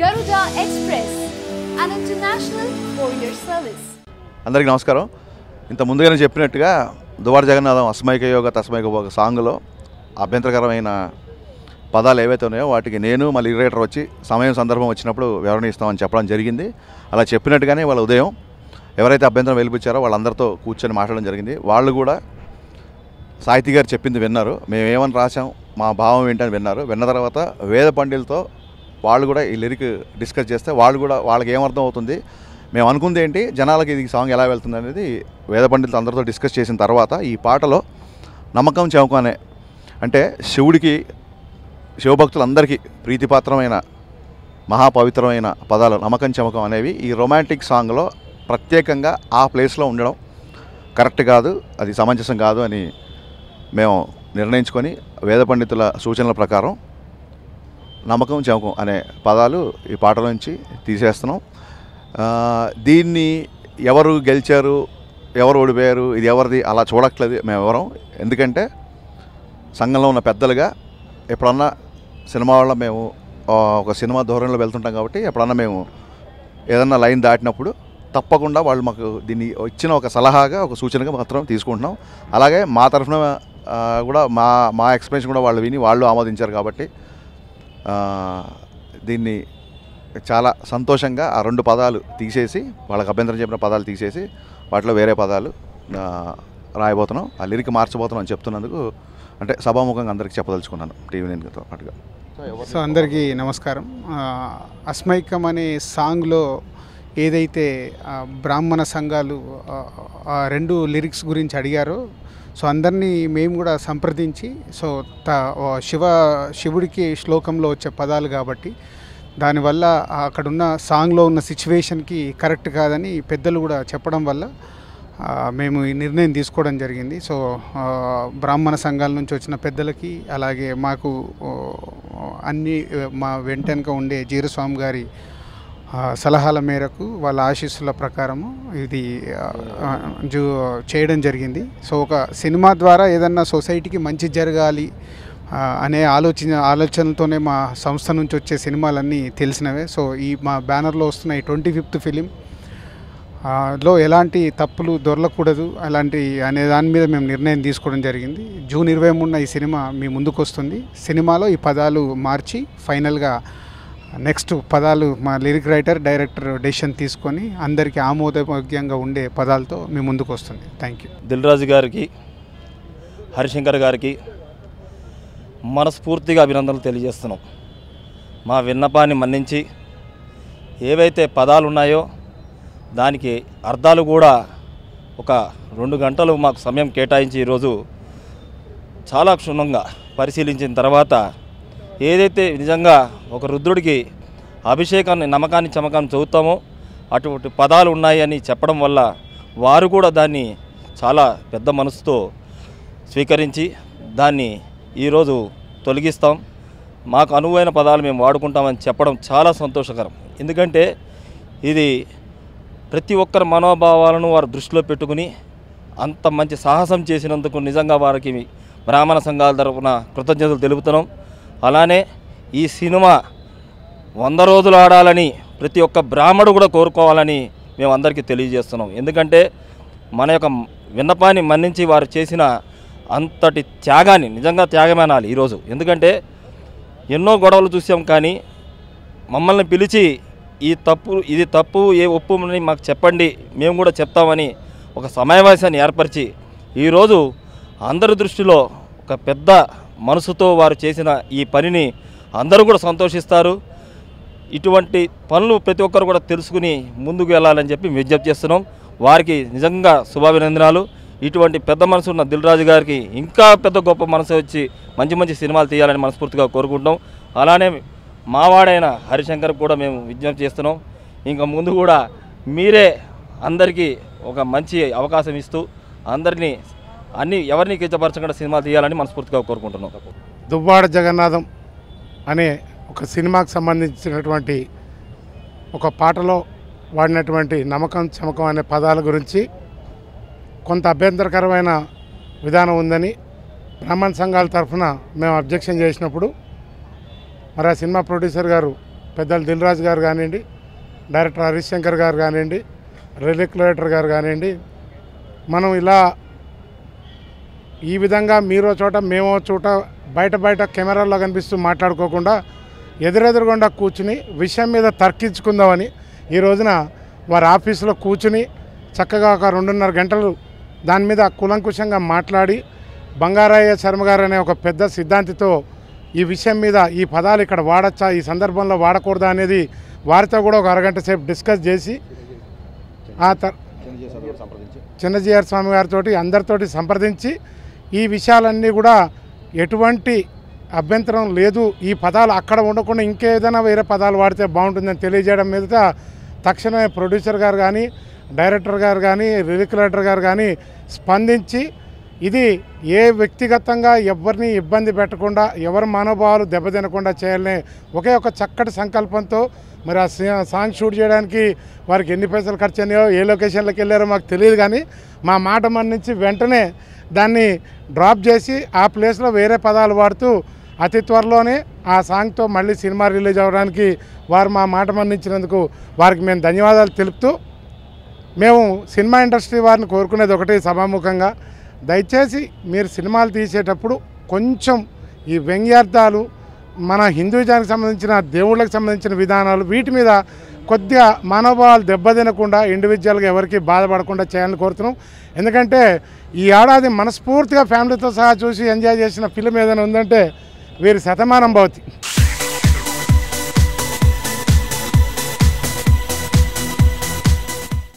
Garuda express an international service అందరికీ నమస్కారం ఇంత ముందుగానే చెప్పినట్టుగా దువార జగన్నాథం అస్మైక యోగ తస్మైక యోగ సాంగ్లో అభ్యంతరకరమైన పదాలు ఏవైతే ఉన్నాయో వాటికి నేను మళ్ళీ లిటరేటర్ వచ్చి సమయం సందర్భం వచ్చినప్పుడు వివరణ ఇస్తామని చెప్పడం జరిగింది అలా చెప్పినట్టుగానే వాళ్ళ ఉదయం ఎవరైతే అభ్యంతరం వెలిపించారో వాళ్ళందరితో కూర్చొని మాట్లాడడం జరిగింది వాళ్ళు కూడా సాహితీ గారు చెప్పింది విన్నారు మేమేమని రాసాం మా భావం ఏంటని విన్నారు విన్న తర్వాత వేద పండితులతో వాళ్ళు కూడా ఈ లిరిక్ డిస్కస్ చేస్తే వాళ్ళు కూడా వాళ్ళకి ఏమర్థం అవుతుంది మేము అనుకుంది ఏంటి జనాలకి ఇది సాంగ్ ఎలా వెళ్తుంది అనేది వేద పండితులు అందరితో డిస్కస్ చేసిన తర్వాత ఈ పాటలో నమ్మకం చెమకనే అంటే శివుడికి శివభక్తులందరికీ ప్రీతిపాత్రమైన మహాపవిత్రమైన పదాలు నమ్మకం చెమకం అనేవి ఈ రొమాంటిక్ సాంగ్లో ప్రత్యేకంగా ఆ ప్లేస్లో ఉండడం కరెక్ట్ కాదు అది సమంజసం కాదు అని మేము నిర్ణయించుకొని వేద పండితుల సూచనల ప్రకారం నమ్మకం చమకం అనే పదాలు ఈ పాట నుంచి తీసేస్తున్నాం దీన్ని ఎవరు గెలిచారు ఎవరు ఓడిపోయారు ఇది ఎవరిది అలా చూడట్లేదు మేము ఎవరం ఎందుకంటే సంఘంలో ఉన్న పెద్దలుగా ఎప్పుడన్నా సినిమా వల్ల మేము ఒక సినిమా ధోరణిలో వెళ్తుంటాం కాబట్టి ఎప్పుడన్నా మేము ఏదన్నా లైన్ దాటినప్పుడు తప్పకుండా వాళ్ళు మాకు దీన్ని ఇచ్చిన ఒక సలహాగా ఒక సూచనగా మాత్రం తీసుకుంటున్నాం అలాగే మా తరఫున కూడా మా మా ఎక్స్పీరియన్స్ కూడా వాళ్ళు విని వాళ్ళు ఆమోదించారు కాబట్టి దీన్ని చాలా సంతోషంగా ఆ రెండు పదాలు తీసేసి వాళ్ళకి అభ్యంతరం చెప్పిన పదాలు తీసేసి వాటిలో వేరే పదాలు రాయబోతున్నాం ఆ లిరిక్ మార్చబోతున్నాం అని చెప్తున్నందుకు అంటే సభాముఖంగా అందరికీ చెప్పదలుచుకున్నాను టీవీ నేనుతో పాటుగా సో అందరికీ నమస్కారం అస్మైకం అనే సాంగ్లో ఏదైతే బ్రాహ్మణ సంఘాలు ఆ రెండు లిరిక్స్ గురించి అడిగారో సో అందరినీ మేము కూడా సంప్రదించి సో త శివ శివుడికి శ్లోకంలో వచ్చే పదాలు కాబట్టి దానివల్ల అక్కడున్న సాంగ్లో ఉన్న సిచ్యువేషన్కి కరెక్ట్ కాదని పెద్దలు కూడా చెప్పడం వల్ల మేము ఈ నిర్ణయం తీసుకోవడం జరిగింది సో బ్రాహ్మణ సంఘాల నుంచి వచ్చిన పెద్దలకి అలాగే మాకు అన్ని మా వెంటనక ఉండే జీరస్వామి గారి సలహాల మేరకు వాళ్ళ ఆశీస్సుల ప్రకారము ఇది జూ చేయడం జరిగింది సో ఒక సినిమా ద్వారా ఏదన్నా సొసైటీకి మంచి జరగాలి అనే ఆలోచన ఆలోచనలతోనే మా సంస్థ నుంచి వచ్చే సినిమాలన్నీ తెలిసినవే సో ఈ మా బ్యానర్లో వస్తున్న ఈ ట్వంటీ ఫిఫ్త్ ఫిలిం లో ఎలాంటి తప్పులు దొరలకూడదు అలాంటి అనే దాని మీద మేము నిర్ణయం తీసుకోవడం జరిగింది జూన్ ఇరవై మూడున ఈ సినిమా మీ ముందుకు వస్తుంది సినిమాలో ఈ పదాలు మార్చి ఫైనల్గా నెక్స్ట్ పదాలు మా లిరిక్ రైటర్ డైరెక్టర్ డెసిషన్ తీసుకొని అందరికీ ఆమోదయోగ్యంగా ఉండే పదాలతో మీ ముందుకు వస్తుంది థ్యాంక్ యూ దిల్రాజు గారికి హరిశంకర్ గారికి మనస్ఫూర్తిగా అభినందనలు తెలియజేస్తున్నాం మా విన్నపాన్ని మన్నించి ఏవైతే పదాలు ఉన్నాయో దానికి అర్థాలు కూడా ఒక రెండు గంటలు మాకు సమయం కేటాయించి ఈరోజు చాలా క్షుణ్ణంగా పరిశీలించిన తర్వాత ఏదైతే నిజంగా ఒక రుద్రుడికి అభిషేకాన్ని నమ్మకాన్ని చమకాన్ని చదువుతామో అటువంటి పదాలు ఉన్నాయని చెప్పడం వల్ల వారు కూడా దాన్ని చాలా పెద్ద మనసుతో స్వీకరించి దాన్ని ఈరోజు తొలగిస్తాం మాకు అనువైన పదాలు మేము వాడుకుంటామని చెప్పడం చాలా సంతోషకరం ఎందుకంటే ఇది ప్రతి ఒక్కరి మనోభావాలను వారు దృష్టిలో పెట్టుకుని అంత మంచి సాహసం చేసినందుకు నిజంగా వారికి బ్రాహ్మణ సంఘాల తరఫున కృతజ్ఞతలు తెలుపుతున్నాం అలానే ఈ సినిమా వంద రోజులు ఆడాలని ప్రతి ఒక్క బ్రాహ్మడు కూడా కోరుకోవాలని మేము అందరికీ తెలియజేస్తున్నాం ఎందుకంటే మన యొక్క విన్నపాన్ని మన్నించి వారు చేసిన అంతటి త్యాగాన్ని నిజంగా త్యాగమేనాలి ఈరోజు ఎందుకంటే ఎన్నో గొడవలు చూసాం కానీ మమ్మల్ని పిలిచి ఈ తప్పు ఇది తప్పు ఏ ఒప్పు మాకు చెప్పండి మేము కూడా చెప్తామని ఒక సమావేశాన్ని ఏర్పరిచి ఈరోజు అందరి దృష్టిలో ఒక పెద్ద మనసుతో వారు చేసిన ఈ పనిని అందరూ కూడా సంతోషిస్తారు ఇటువంటి పనులు ప్రతి ఒక్కరు కూడా తెలుసుకుని ముందుకు వెళ్ళాలని చెప్పి విజ్ఞప్తి చేస్తున్నాం వారికి నిజంగా శుభాభినందనాలు ఇటువంటి పెద్ద మనసు ఉన్న దిల్రాజు గారికి ఇంకా పెద్ద గొప్ప మనసు వచ్చి మంచి మంచి సినిమాలు తీయాలని మనస్ఫూర్తిగా కోరుకుంటాం అలానే మావాడైన హరిశంకర్ కూడా మేము విజ్ఞప్తి చేస్తున్నాం ఇంకా ముందు కూడా మీరే అందరికీ ఒక మంచి అవకాశం ఇస్తూ అందరినీ అన్ని ఎవరిని కించపరచకుండా సినిమా తీయాలని మనస్ఫూర్తిగా కోరుకుంటున్నాం దువ్వాడ జగన్నాథం అనే ఒక సినిమాకు సంబంధించినటువంటి ఒక పాటలో వాడినటువంటి నమ్మకం చమకం అనే పదాల గురించి కొంత అభ్యంతరకరమైన విధానం ఉందని బ్రాహ్మణ సంఘాల తరఫున మేము అబ్జెక్షన్ చేసినప్పుడు మరి ఆ సినిమా ప్రొడ్యూసర్ గారు పెద్దలు దిల్రాజు గారు కానివ్వండి డైరెక్టర్ హరిశంకర్ శంకర్ గారు కానివ్వండి రెలిక్యులేటర్ గారు కానివ్వండి మనం ఇలా ఈ విధంగా మీరో చోట మేము చోట బయట బయట కెమెరాల్లో కనిపిస్తూ మాట్లాడుకోకుండా ఎదురెదురుగుండా కూర్చుని విషయం మీద తర్కించుకుందామని ఈ రోజున వారి ఆఫీసులో కూర్చుని చక్కగా ఒక రెండున్నర గంటలు దాని మీద కులంకుశంగా మాట్లాడి బంగారయ్య శర్మ గారు అనే ఒక పెద్ద సిద్ధాంతితో ఈ విషయం మీద ఈ పదాలు ఇక్కడ వాడచ్చా ఈ సందర్భంలో వాడకూడదా అనేది వారితో కూడా ఒక అరగంట సేపు డిస్కస్ చేసి ఆ చిన్నజీఆర్ స్వామి గారితో అందరితోటి సంప్రదించి ఈ విషయాలన్నీ కూడా ఎటువంటి అభ్యంతరం లేదు ఈ పదాలు అక్కడ ఉండకుండా ఇంకేదైనా వేరే పదాలు వాడితే బాగుంటుందని తెలియజేయడం మీద తక్షణమే ప్రొడ్యూసర్ గారు కానీ డైరెక్టర్ గారు కానీ రిలిక్యులేటర్ గారు కానీ స్పందించి ఇది ఏ వ్యక్తిగతంగా ఎవరిని ఇబ్బంది పెట్టకుండా ఎవరి మనోభావాలు దెబ్బతినకుండా చేయాలని ఒకే ఒక చక్కటి సంకల్పంతో మరి ఆ సాంగ్ షూట్ చేయడానికి వారికి ఎన్ని పైసలు ఖర్చు అయినాయో ఏ లొకేషన్లకు వెళ్ళారో మాకు తెలియదు కానీ మా మాట మన్నించి వెంటనే దాన్ని డ్రాప్ చేసి ఆ ప్లేస్లో వేరే పదాలు వాడుతూ అతి త్వరలోనే ఆ సాంగ్తో మళ్ళీ సినిమా రిలీజ్ అవ్వడానికి వారు మా మాట మన్నించినందుకు వారికి మేము ధన్యవాదాలు తెలుపుతూ మేము సినిమా ఇండస్ట్రీ వారిని కోరుకునేది ఒకటి సభాముఖంగా దయచేసి మీరు సినిమాలు తీసేటప్పుడు కొంచెం ఈ వ్యంగ్యార్థాలు మన హిందూజానికి సంబంధించిన దేవుళ్ళకి సంబంధించిన విధానాలు వీటి మీద కొద్దిగా మనోభావాలు దెబ్బతినకుండా ఇండివిజువల్గా ఎవరికి బాధపడకుండా చేయాలని కోరుతున్నాం ఎందుకంటే ఈ ఏడాది మనస్ఫూర్తిగా ఫ్యామిలీతో సహా చూసి ఎంజాయ్ చేసిన ఫిలిం ఏదైనా ఉందంటే వీరి శతమానం భవతి